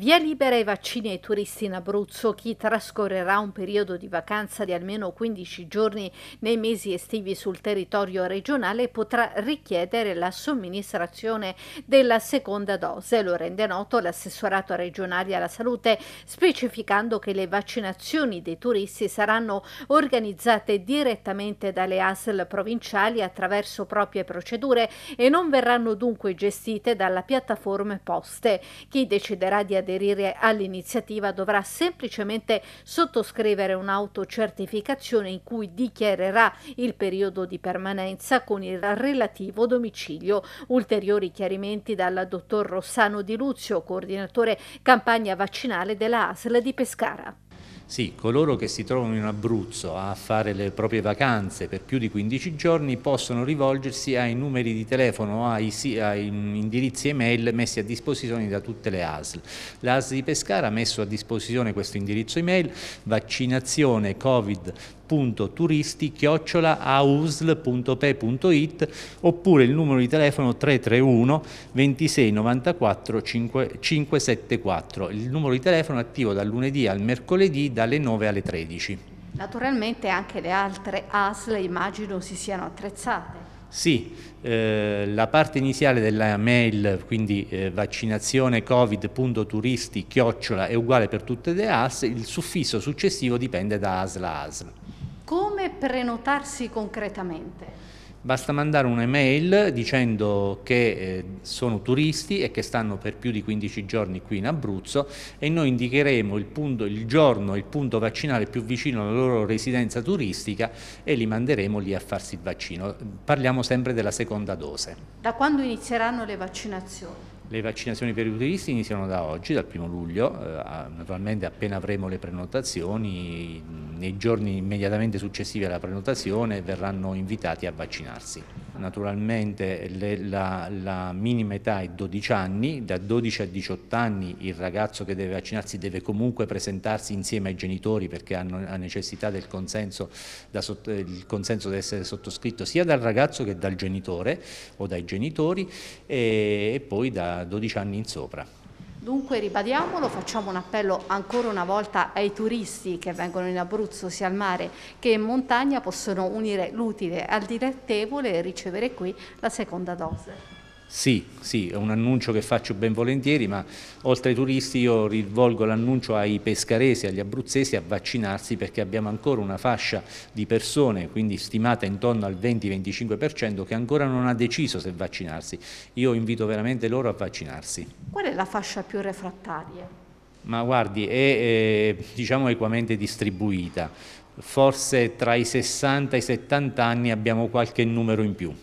Via libera ai vaccini ai turisti in Abruzzo, chi trascorrerà un periodo di vacanza di almeno 15 giorni nei mesi estivi sul territorio regionale potrà richiedere la somministrazione della seconda dose, lo rende noto l'assessorato regionale alla salute, specificando che le vaccinazioni dei turisti saranno organizzate direttamente dalle ASL provinciali attraverso proprie procedure e non verranno dunque gestite dalla piattaforma Poste. Chi deciderà di aderire aderire all'iniziativa dovrà semplicemente sottoscrivere un'autocertificazione in cui dichiarerà il periodo di permanenza con il relativo domicilio. Ulteriori chiarimenti dal dottor Rossano Di Luzio, coordinatore campagna vaccinale della ASL di Pescara. Sì, coloro che si trovano in Abruzzo a fare le proprie vacanze per più di 15 giorni possono rivolgersi ai numeri di telefono, ai, ai indirizzi email messi a disposizione da tutte le ASL. L'ASL di Pescara ha messo a disposizione questo indirizzo email vaccinazione covid www.turisti-ausl.pe.it oppure il numero di telefono 331 26 94 574. Il numero di telefono è attivo dal lunedì al mercoledì dalle 9 alle 13. Naturalmente anche le altre ASL immagino si siano attrezzate. Sì, eh, la parte iniziale della mail, quindi eh, vaccinazione covid.turisti chiocciola è uguale per tutte le ASL, il suffisso successivo dipende da ASL a ASL. Come prenotarsi concretamente? Basta mandare un'email dicendo che eh, sono turisti e che stanno per più di 15 giorni qui in Abruzzo e noi indicheremo il, punto, il giorno, il punto vaccinale più vicino alla loro residenza turistica e li manderemo lì a farsi il vaccino. Parliamo sempre della seconda dose. Da quando inizieranno le vaccinazioni? Le vaccinazioni per i utilisti iniziano da oggi, dal primo luglio, eh, naturalmente appena avremo le prenotazioni, nei giorni immediatamente successivi alla prenotazione verranno invitati a vaccinarsi. Naturalmente le, la, la minima età è 12 anni, da 12 a 18 anni il ragazzo che deve vaccinarsi deve comunque presentarsi insieme ai genitori perché hanno, ha necessità del consenso, da, il consenso deve essere sottoscritto sia dal ragazzo che dal genitore o dai genitori e, e poi da 12 anni in sopra. Dunque ribadiamolo, facciamo un appello ancora una volta ai turisti che vengono in Abruzzo sia al mare che in montagna possono unire l'utile al dilettevole e ricevere qui la seconda dose. Sì, sì, è un annuncio che faccio ben volentieri, ma oltre ai turisti io rivolgo l'annuncio ai pescaresi, agli abruzzesi a vaccinarsi perché abbiamo ancora una fascia di persone, quindi stimata intorno al 20-25%, che ancora non ha deciso se vaccinarsi. Io invito veramente loro a vaccinarsi. Qual è la fascia più refrattaria? Ma guardi, è, è diciamo equamente distribuita. Forse tra i 60 e i 70 anni abbiamo qualche numero in più.